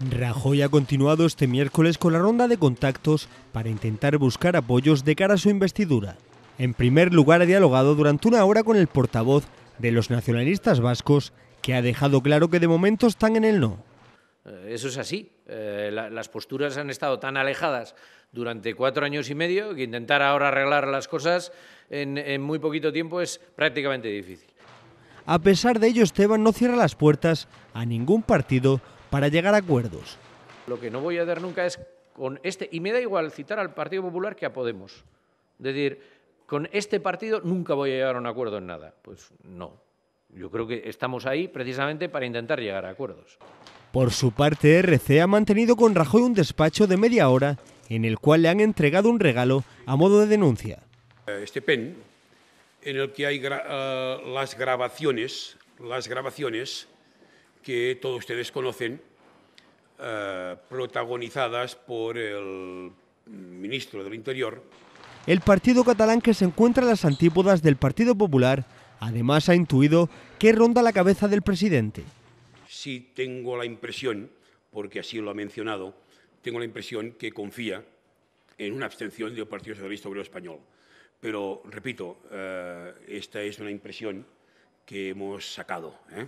Rajoy ha continuado este miércoles con la ronda de contactos para intentar buscar apoyos de cara a su investidura. En primer lugar, ha dialogado durante una hora con el portavoz de los nacionalistas vascos, que ha dejado claro que de momento están en el no. Eh, eso es así. Eh, las posturas han estado tan alejadas durante cuatro años y medio que intentar ahora arreglar las cosas en muy poquito tiempo es prácticamente difícil. A pesar de ello, Esteban no cierra las puertas a ningún partido para llegar a acuerdos. Lo que no voy a dar nunca es con este, y me da igual citar al Partido Popular que a Podemos. Es decir, con este partido nunca voy a llegar a un acuerdo en nada. Pues no. Yo creo que estamos ahí precisamente para intentar llegar a acuerdos. Por su parte, RC ha mantenido con Rajoy un despacho de media hora en el cual le han entregado un regalo a modo de denuncia. Eh, este pen en el que hay eh, las grabaciones, las grabaciones que todos ustedes conocen, eh, protagonizadas por el ministro del Interior. El partido catalán que se encuentra en las antípodas del Partido Popular, además ha intuido que ronda la cabeza del presidente. Sí tengo la impresión, porque así lo ha mencionado, tengo la impresión que confía en una abstención del Partido Socialista Obrero Español. Pero, repito, eh, esta es una impresión que hemos sacado. ¿eh?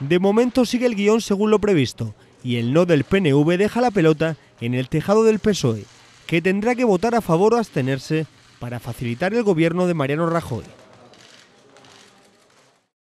De momento sigue el guión según lo previsto y el no del PNV deja la pelota en el tejado del PSOE, que tendrá que votar a favor o abstenerse para facilitar el gobierno de Mariano Rajoy.